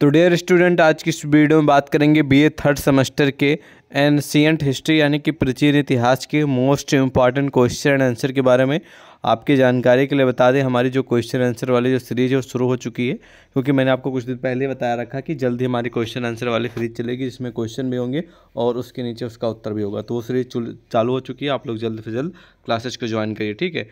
तो dear student आज की इस वीडियो में बात करेंगे बीए थर्ड सेमेस्टर के एनशियंट हिस्ट्री यानी कि प्राचीन इतिहास के most important question and answer के बारे में आपकी जानकारी के लिए बता दें हमारी जो क्वेश्चन आंसर वाली जो सीरीज़ है वो शुरू हो चुकी है क्योंकि मैंने आपको कुछ दिन पहले बताया रखा कि जल्दी हमारी क्वेश्चन आंसर वाली सीरीज चलेगी जिसमें क्वेश्चन भी होंगे और उसके नीचे उसका उत्तर भी होगा तो वो सीरीज चालू हो चुकी है आप लोग जल्द से जल्द क्लासेज को ज्वाइन करिए ठीक है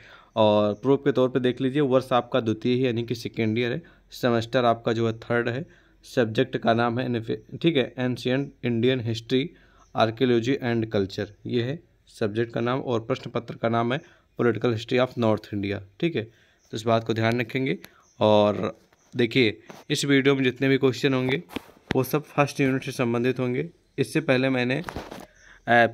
और प्रूफ के तौर पर देख लीजिए वर्ष आपका द्वितीय यानी कि सेकेंड ईयर है सेमेस्टर आपका जो है थर्ड है सब्जेक्ट का नाम है ठीक है ancient Indian history archaeology and culture ये है सब्जेक्ट का नाम और प्रश्न पत्र का नाम है political history of north India ठीक है तो इस बात को ध्यान रखेंगे और देखिए इस वीडियो में जितने भी क्वेश्चन होंगे वो सब फर्स्ट यूनिट से संबंधित होंगे इससे पहले मैंने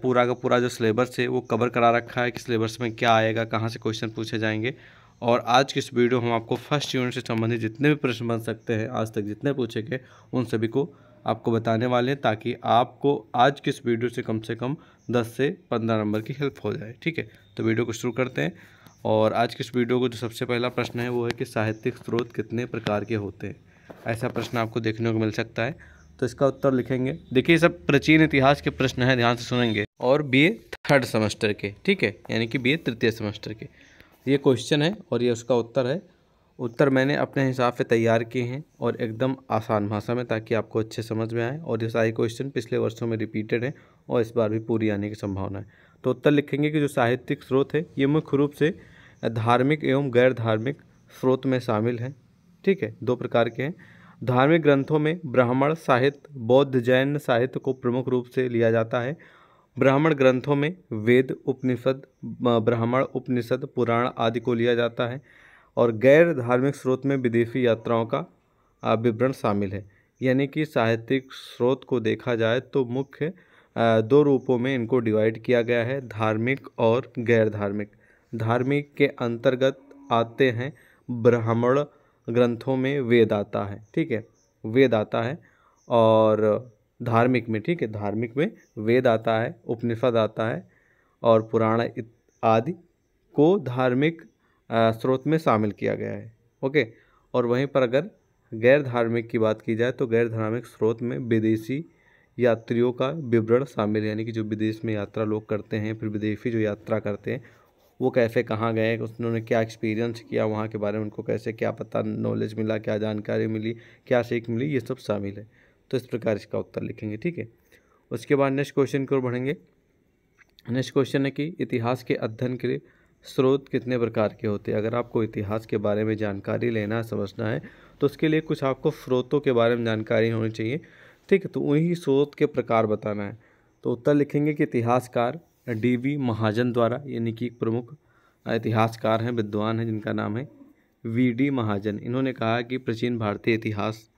पूरा का पूरा जो सिलेबस है वो कवर करा रखा है कि सिलेबस में क्या आएगा कहाँ से क्वेश्चन पूछे जाएंगे और आज की इस वीडियो हम आपको फर्स्ट यूनिट से संबंधित जितने भी प्रश्न बन सकते हैं आज तक जितने पूछे गए उन सभी को आपको बताने वाले हैं ताकि आपको आज की इस वीडियो से कम से कम 10 से 15 नंबर की हेल्प हो जाए ठीक है तो वीडियो को शुरू करते हैं और आज की इस वीडियो को जो सबसे पहला प्रश्न है वो है कि साहित्यिक स्रोत कितने प्रकार के होते हैं ऐसा प्रश्न आपको देखने को मिल सकता है तो इसका उत्तर लिखेंगे देखिए सब प्राचीन इतिहास के प्रश्न हैं ध्यान से सुनेंगे और बी ए थर्ड सेमेस्टर के ठीक है यानी कि बी ए तृतीय सेमेस्टर के तो ये क्वेश्चन है और ये उसका उत्तर है उत्तर मैंने अपने हिसाब से तैयार किए हैं और एकदम आसान भाषा में ताकि आपको अच्छे समझ में आए और ये सारे क्वेश्चन पिछले वर्षों में रिपीटेड हैं और इस बार भी पूरी आने की संभावना है तो उत्तर लिखेंगे कि जो साहित्यिक स्रोत है ये मुख्य रूप से धार्मिक एवं गैर धार्मिक स्रोत में शामिल हैं ठीक है दो प्रकार के हैं धार्मिक ग्रंथों में ब्राह्मण साहित्य बौद्ध जैन साहित्य को प्रमुख रूप से लिया जाता है ब्राह्मण ग्रंथों में वेद उपनिषद ब्राह्मण उपनिषद पुराण आदि को लिया जाता है और गैर धार्मिक स्रोत में विदेशी यात्राओं का विवरण शामिल है यानी कि साहित्यिक स्रोत को देखा जाए तो मुख्य दो रूपों में इनको डिवाइड किया गया है धार्मिक और गैर धार्मिक धार्मिक के अंतर्गत आते हैं ब्राह्मण ग्रंथों में वेद आता है ठीक है वेद आता है और धार्मिक में ठीक है धार्मिक में वेद आता है उपनिषद आता है और पुराण आदि को धार्मिक स्रोत में शामिल किया गया है ओके और वहीं पर अगर गैर धार्मिक की बात की जाए तो गैर धार्मिक स्रोत में विदेशी यात्रियों का विवरण शामिल यानी कि जो विदेश में यात्रा लोग करते हैं फिर विदेशी जो यात्रा करते हैं वो कैसे कहाँ गए उन्होंने क्या एक्सपीरियंस किया वहाँ के बारे में उनको कैसे क्या पता नॉलेज मिला क्या जानकारी मिली क्या सीख मिली ये सब शामिल है तो इस प्रकार इसका उत्तर लिखेंगे ठीक है उसके बाद नेक्स्ट क्वेश्चन की ओर बढ़ेंगे नेक्स्ट क्वेश्चन है कि इतिहास के अध्ययन के स्रोत कितने प्रकार के होते हैं अगर आपको इतिहास के बारे में जानकारी लेना समझना है तो उसके लिए कुछ आपको स्रोतों के बारे में जानकारी होनी चाहिए ठीक है तो उन्हीं स्रोत के प्रकार बताना है तो उत्तर लिखेंगे कि इतिहासकार डी वी महाजन द्वारा यानी कि एक प्रमुख इतिहासकार हैं विद्वान हैं जिनका नाम है वी डी महाजन इन्होंने कहा कि प्राचीन भारतीय इतिहास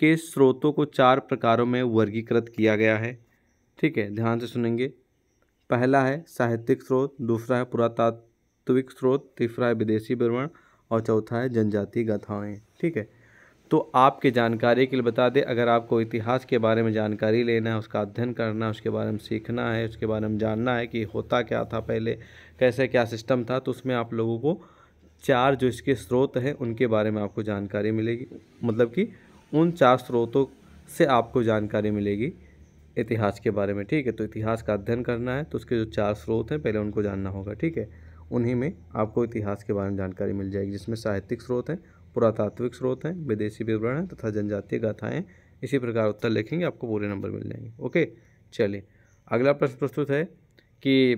के स्रोतों को चार प्रकारों में वर्गीकृत किया गया है ठीक है ध्यान से सुनेंगे पहला है साहित्यिक स्रोत दूसरा है पुरातात्विक स्रोत तीसरा है विदेशी भ्रमण और चौथा है जनजातीय गाथाएँ ठीक है तो आपके जानकारी के लिए बता दें अगर आपको इतिहास के बारे में जानकारी लेना है उसका अध्ययन करना है उसके बारे में सीखना है उसके बारे में जानना है कि होता क्या था पहले कैसे क्या सिस्टम था तो उसमें आप लोगों को चार जो इसके स्रोत हैं उनके बारे में आपको जानकारी मिलेगी मतलब कि उन चार स्रोतों से आपको जानकारी मिलेगी इतिहास के बारे में ठीक है तो इतिहास का अध्ययन करना है तो उसके जो चार स्रोत हैं पहले उनको जानना होगा ठीक है उन्हीं में आपको इतिहास के बारे में जानकारी मिल जाएगी जिसमें साहित्यिक स्रोत हैं पुरातात्विक स्रोत हैं विदेशी विवरण हैं तथा जनजातीय गाथाएँ इसी प्रकार उत्तर लिखेंगे आपको पूरे नंबर मिल जाएंगे ओके चलिए अगला प्रश्न प्रस्तुत है कि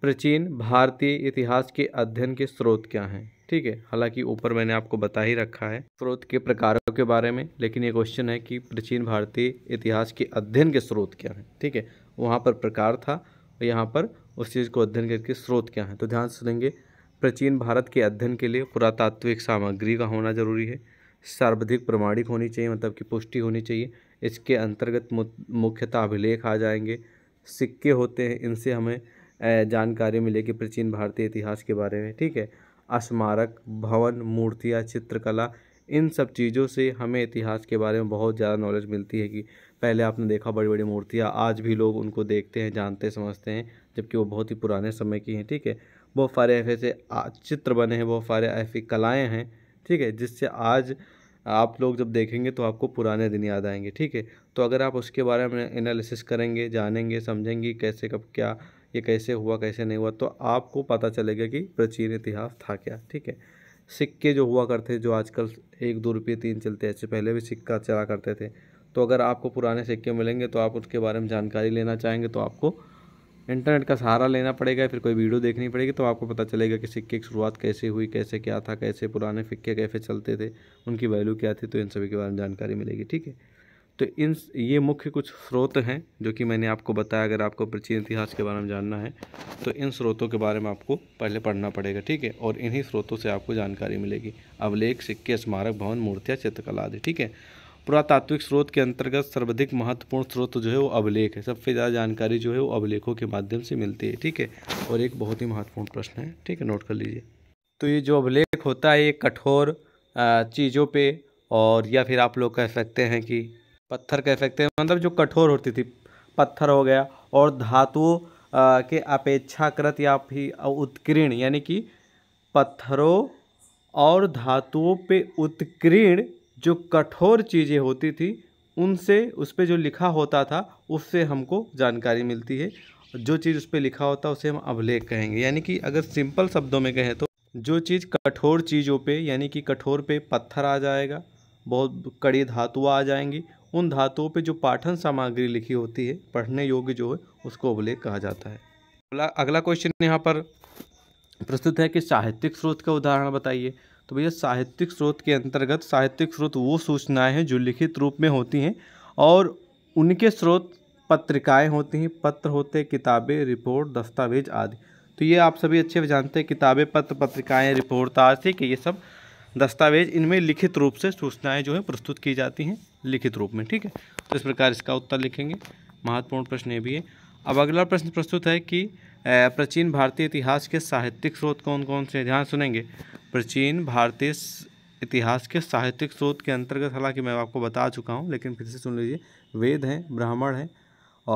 प्राचीन भारतीय इतिहास के अध्ययन के स्रोत क्या हैं ठीक है हालांकि ऊपर मैंने आपको बता ही रखा है स्रोत के प्रकारों के बारे में लेकिन ये क्वेश्चन है कि प्राचीन भारतीय इतिहास के अध्ययन के स्रोत क्या हैं ठीक है वहाँ पर प्रकार था और यहाँ पर उस चीज़ को अध्ययन करके स्रोत क्या हैं तो ध्यान सुनेंगे प्राचीन भारत के अध्ययन के लिए पुरातात्विक सामग्री का होना जरूरी है सर्वाधिक प्रमाणिक होनी चाहिए मतलब कि पुष्टि होनी चाहिए इसके अंतर्गत मुख्यतः अभिलेख आ जाएंगे सिक्के होते हैं इनसे हमें जानकारी मिलेगी प्राचीन भारतीय इतिहास के बारे में ठीक है स्मारक भवन मूर्तियाँ चित्रकला इन सब चीज़ों से हमें इतिहास के बारे में बहुत ज़्यादा नॉलेज मिलती है कि पहले आपने देखा बड़ी बड़ी मूर्तियाँ आज भी लोग उनको देखते हैं जानते समझते हैं जबकि वो बहुत ही पुराने समय की हैं ठीक है बहुत सारे ऐसे चित्र बने हैं बहुत सारे ऐसी कलाएँ हैं ठीक है जिससे आज आप लोग जब देखेंगे तो आपको पुराने दिन याद आएंगे ठीक है तो अगर आप उसके बारे में एनालिसिस करेंगे जानेंगे समझेंगे कैसे कब क्या ये कैसे हुआ कैसे नहीं हुआ तो आपको पता चलेगा कि प्राचीन इतिहास था क्या ठीक है सिक्के जो हुआ करते जो आजकल एक दो रुपये तीन चलते ऐसे पहले भी सिक्का चला करते थे तो अगर आपको पुराने सिक्के मिलेंगे तो आप उसके बारे में जानकारी लेना चाहेंगे तो आपको इंटरनेट का सहारा लेना पड़ेगा फिर कोई वीडियो देखनी पड़ेगी तो आपको पता चलेगा कि सिक्के की शुरुआत कैसे हुई कैसे क्या था कैसे पुराने सिक्के कैसे चलते थे उनकी वैल्यू क्या थी तो इन सभी के बारे में जानकारी मिलेगी ठीक है तो इन ये मुख्य कुछ स्रोत हैं जो कि मैंने आपको बताया अगर आपको प्राचीन इतिहास के बारे में जानना है तो इन स्रोतों के बारे में आपको पहले पढ़ना पड़ेगा ठीक है और इन्हीं स्रोतों से आपको जानकारी मिलेगी अवलेख सिक्के स्मारक भवन मूर्तियाँ चित्रकला आदि ठीक है पुरातात्विक स्रोत के अंतर्गत सर्वाधिक महत्वपूर्ण स्रोत जो है वो अभिलेख है सबसे ज़्यादा जानकारी जो है वो अभिलेखों के माध्यम से मिलती है ठीक है और एक बहुत ही महत्वपूर्ण प्रश्न है ठीक है नोट कर लीजिए तो ये जो अभिलेख होता है ये कठोर चीज़ों पे और या फिर आप लोग कह सकते हैं कि पत्थर कह सकते हैं मतलब जो कठोर होती थी पत्थर हो गया और धातुओं के अपेक्षाकृत या फिर उत्कीर्ण यानी कि पत्थरों और धातुओं पे उत्कीर्ण जो कठोर चीज़ें होती थी उनसे उस पर जो लिखा होता था उससे हमको जानकारी मिलती है जो चीज़ उस पर लिखा होता है उसे हम अभिलेख कहेंगे यानी कि अगर सिंपल शब्दों में कहें तो जो चीज़ कठोर चीज़ों पे यानी कि कठोर पे पत्थर आ जाएगा बहुत कड़ी धातुआ आ जाएंगी उन धातुओं पे जो पाठन सामग्री लिखी होती है पढ़ने योग्य जो है उसको अभिलेख कहा जाता है अगला क्वेश्चन यहाँ पर प्रस्तुत है कि साहित्यिक स्रोत का उदाहरण बताइए तो भैया साहित्यिक स्रोत के अंतर्गत साहित्यिक स्रोत वो सूचनाएं हैं जो लिखित रूप में होती हैं और उनके स्रोत पत्रिकाएँ होती हैं पत्र होते किताबें रिपोर्ट दस्तावेज आदि तो ये आप सभी अच्छे जानते हैं किताबें पत्र पत्रिकाएं रिपोर्ट आज ठीक है ये सब दस्तावेज इनमें लिखित रूप से सूचनाएं जो है प्रस्तुत की जाती हैं लिखित रूप में ठीक है तो इस प्रकार इसका उत्तर लिखेंगे महत्वपूर्ण प्रश्न ये भी है अब अगला प्रश्न प्रस्तुत है कि प्राचीन भारतीय इतिहास के साहित्यिक स्रोत कौन कौन से ध्यान सुनेंगे प्राचीन भारतीय इतिहास के साहित्यिक स्रोत के अंतर्गत हालांकि मैं आपको बता चुका हूँ लेकिन फिर से सुन लीजिए वेद हैं ब्राह्मण हैं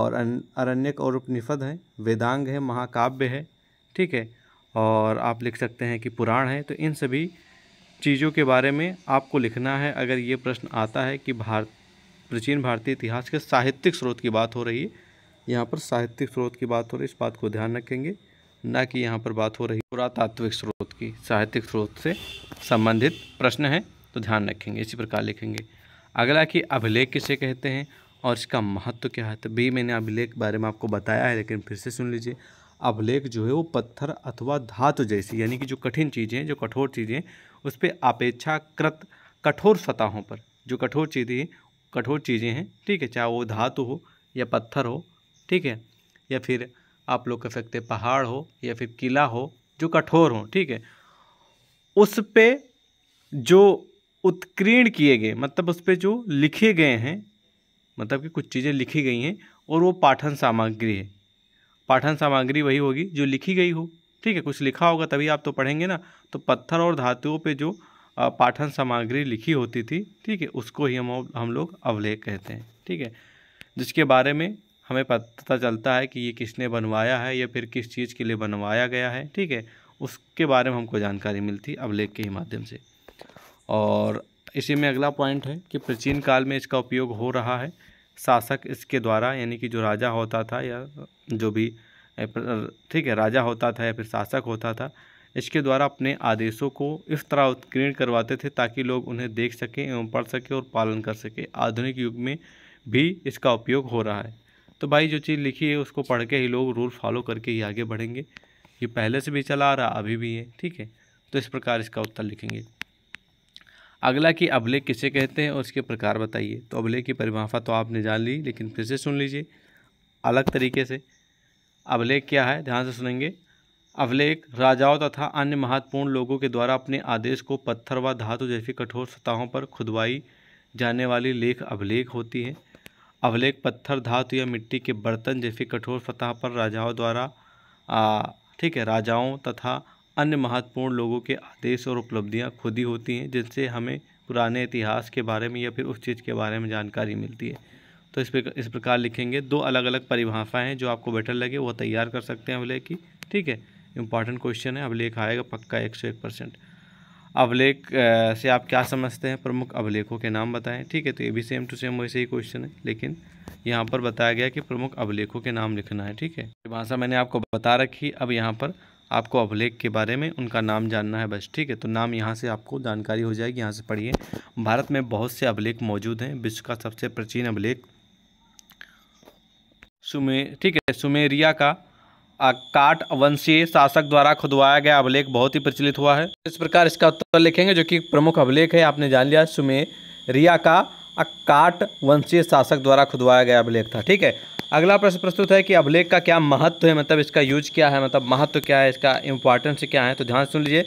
और अरण्यक और उपनिषद हैं वेदांग है महाकाव्य है ठीक है और आप लिख सकते हैं कि पुराण है तो इन सभी चीज़ों के बारे में आपको लिखना है अगर ये प्रश्न आता है कि भारत प्राचीन भारतीय इतिहास के साहित्यिक स्रोत की बात हो रही है यहाँ पर साहित्यिक स्रोत की बात हो रही है इस बात को ध्यान रखेंगे ना कि यहाँ पर बात हो रही पुरातात्विक स्रोत की साहित्यिक स्रोत से संबंधित प्रश्न है तो ध्यान रखेंगे इसी प्रकार लिखेंगे अगला कि अभिलेख किसे कहते हैं और इसका महत्व क्या है तो भी मैंने अभिलेख बारे में आपको बताया है लेकिन फिर से सुन लीजिए अभिलेख जो है वो पत्थर अथवा धातु जैसी यानी कि जो कठिन चीज़ें जो कठोर चीज़ें उस पर अपेक्षाकृत कठोर सतहों पर जो कठोर चीज़ें कठोर चीज़ें हैं ठीक है चाहे वो धातु हो या पत्थर हो ठीक है या फिर आप लोग कह सकते हैं पहाड़ हो या फिर किला हो जो कठोर हो ठीक है उस पे जो उत्कीर्ण किए गए मतलब उस पर जो लिखे गए हैं मतलब कि कुछ चीज़ें लिखी गई हैं और वो पाठन सामग्री है पाठन सामग्री वही होगी जो लिखी गई हो ठीक है कुछ लिखा होगा तभी आप तो पढ़ेंगे ना तो पत्थर और धातुओं पे जो पाठन सामग्री लिखी होती थी ठीक है उसको ही हम हम लोग अवलेख कहते हैं ठीक है जिसके बारे में हमें पता चलता है कि ये किसने बनवाया है या फिर किस चीज़ के लिए बनवाया गया है ठीक है उसके बारे में हमको जानकारी मिलती अवलेख के ही माध्यम से और इसी में अगला पॉइंट है कि प्राचीन काल में इसका उपयोग हो रहा है शासक इसके द्वारा यानी कि जो राजा होता था या जो भी ठीक है राजा होता था या फिर शासक होता था इसके द्वारा अपने आदेशों को इस तरह उत्कीर्ण करवाते थे ताकि लोग उन्हें देख सकें एवं पढ़ सकें और पालन कर सकें आधुनिक युग में भी इसका उपयोग हो रहा है तो भाई जो चीज़ लिखी है उसको पढ़ के ही लोग रूल फॉलो करके ही आगे बढ़ेंगे ये पहले से भी चला आ रहा अभी भी है ठीक है तो इस प्रकार इसका उत्तर लिखेंगे अगला कि अबलेख किसे कहते हैं और इसके प्रकार बताइए तो अबलेख की परिभाषा तो आपने जान ली लेकिन फिर से सुन लीजिए अलग तरीके से अभिलेख क्या है ध्यान से सुनेंगे अभिलेख राजाओं तथा अन्य महत्वपूर्ण लोगों के द्वारा अपने आदेश को पत्थर व धातु जैसी कठोर सतहों पर खुदवाई जाने वाली लेख अभिलेख होती है अभिलेख पत्थर धातु या मिट्टी के बर्तन जैसी कठोर सतह पर राजाओं द्वारा ठीक है राजाओं तथा अन्य महत्वपूर्ण लोगों के आदेश और उपलब्धियाँ खुदी होती हैं जिनसे हमें पुराने इतिहास के बारे में या फिर उस चीज़ के बारे में जानकारी मिलती है तो इस प्रकार इस प्रकार लिखेंगे दो अलग अलग परिभाषाएँ हैं जो आपको बेटर लगे वो तैयार कर सकते हैं अभिलेख की ठीक है इंपॉर्टेंट क्वेश्चन है अभिलेख आएगा पक्का एक सौ एक परसेंट अभिलेख से आप क्या समझते हैं प्रमुख अभिलेखों के नाम बताएं ठीक है तो ये भी सेम टू सेम वैसे ही क्वेश्चन है लेकिन यहाँ पर बताया गया कि प्रमुख अभिलेखों के नाम लिखना है ठीक है भाषा मैंने आपको बता रखी अब यहाँ पर आपको अभिलेख के बारे में उनका नाम जानना है बस ठीक है तो नाम यहाँ से आपको जानकारी हो जाएगी यहाँ से पढ़िए भारत में बहुत से अभिलेख मौजूद हैं विश्व का सबसे प्राचीन अभिलेख सुमे ठीक है सुमेरिया का काट वंशीय शासक द्वारा खुदवाया गया अभिलेख बहुत ही प्रचलित हुआ है इस प्रकार इसका उत्तर लिखेंगे जो कि प्रमुख अभिलेख है आपने जान लिया सुमेरिया का अकाट वंशीय शासक द्वारा खुदवाया गया अभिलेख था ठीक है अगला प्रश्न प्रस्तुत है कि अभिलेख का क्या महत्व है मतलब इसका यूज क्या है मतलब महत्व क्या है इसका इंपॉर्टेंस क्या है तो ध्यान सुन लीजिए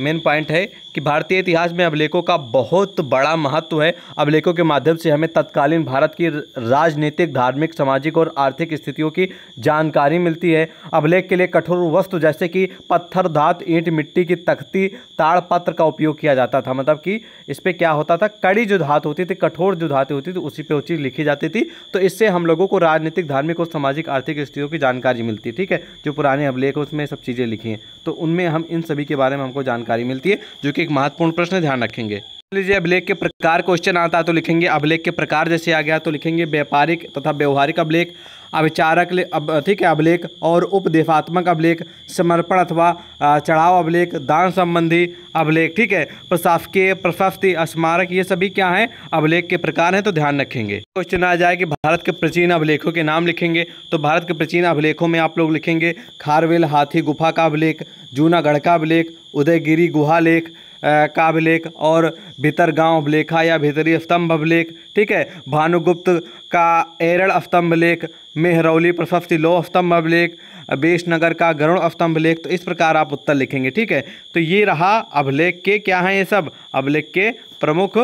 मेन पॉइंट है कि भारतीय इतिहास में अभिलेखों का बहुत बड़ा महत्व है अभिलेखों के माध्यम से हमें तत्कालीन भारत की राजनीतिक धार्मिक सामाजिक और आर्थिक स्थितियों की जानकारी मिलती है अभिलेख के लिए कठोर वस्तु जैसे कि पत्थर धात ईंट मिट्टी की तख्ती ताड़पत्र का उपयोग किया जाता था मतलब कि इस पर क्या होता था कड़ी जो धात होती थी कठोर जो धातें होती थी उसी पर वो चीज़ लिखी जाती थी तो इससे हम लोगों को राजनीतिक धार्मिक और सामाजिक आर्थिक स्थितियों की जानकारी मिलती ठीक है जो पुराने अभिलेख उसमें सब चीज़ें लिखी हैं तो उनमें हम इन सभी के बारे में हमको जानकारी जानकारी मिलती है जो कि एक महत्वपूर्ण प्रश्न ध्यान रखेंगे लीजिए अभिलेख के प्रकार क्वेश्चन आता है तो लिखेंगे अभिलेख के प्रकार जैसे आ गया तो लिखेंगे व्यापारिक तथा व्यवहारिक अभिलेख अभिचारक अब ठीक है अभिलेख और उपदेशात्मक अभिलेख समर्पण अथवा चढ़ाव अभिलेख दान संबंधी अभिलेख ठीक है प्रशासकीय प्रशस्ति स्मारक ये सभी क्या हैं अभिलेख के प्रकार हैं तो ध्यान रखेंगे क्वेश्चन आ जाए कि भारत के प्राचीन अभिलेखों के नाम लिखेंगे तो भारत के प्राचीन अभिलेखों में आप लोग लिखेंगे खारवेल हाथी गुफा का अभिलेख जूनागढ़ का अभिलेख उदयगिरी गुहा लेख का अभिलेख और भीतर गांव अभिलेखा या भीतरी स्तंभ अभिलेख ठीक है भानुगुप्त का एरल स्तंभ लेख मेहरौली प्रशस्ति लो स्तंभ अभिलेख बेशनगर का गरुण स्तंभ लेख तो इस प्रकार आप उत्तर लिखेंगे ठीक है तो ये रहा अभिलेख के क्या हैं ये सब अभिलेख के प्रमुख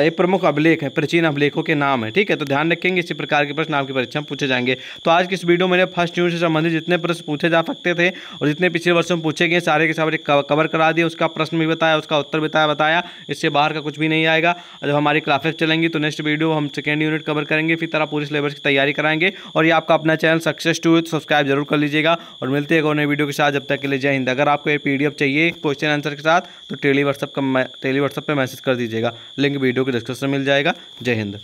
ये प्रमुख अभिलेख है प्राचीन अभिलेखों के नाम है ठीक है तो ध्यान रखेंगे इसी प्रकार के प्रश्न आपकी परीक्षा में पूछे जाएंगे तो आज की इस वीडियो में फर्स्ट यूनिट से संबंधित जितने प्रश्न पूछे जा सकते थे और जितने पिछले वर्षों में पूछे गए सारे के सारे कवर करा दिए उसका प्रश्न भी बताया उसका उत्तर बताया बताया इससे बाहर का कुछ भी नहीं आएगा जब हमारी क्लासेस चलेंगी तो नेक्स्ट वीडियो हम सेकेंड यूनिट कवर करेंगे फिर तरह पूरी सिलेबस की तैयारी कराएंगे और ये आपका अपना चैनल सक्सेस टू तो सब्सक्राइब जरूर कर लीजिएगा और मिलते हैं नए वीडियो के साथ जब तक के लिए जय हिंद अगर आपको ये पी चाहिए क्वेश्चन आंसर के साथ तो टेली व्हाट्सअप का टेली व्हाट्सअप पर मैसेज कर दीजिएगा लिंक वीडियो वीडियो के डिस्क्रिप्शन मिल जाएगा जय हिंद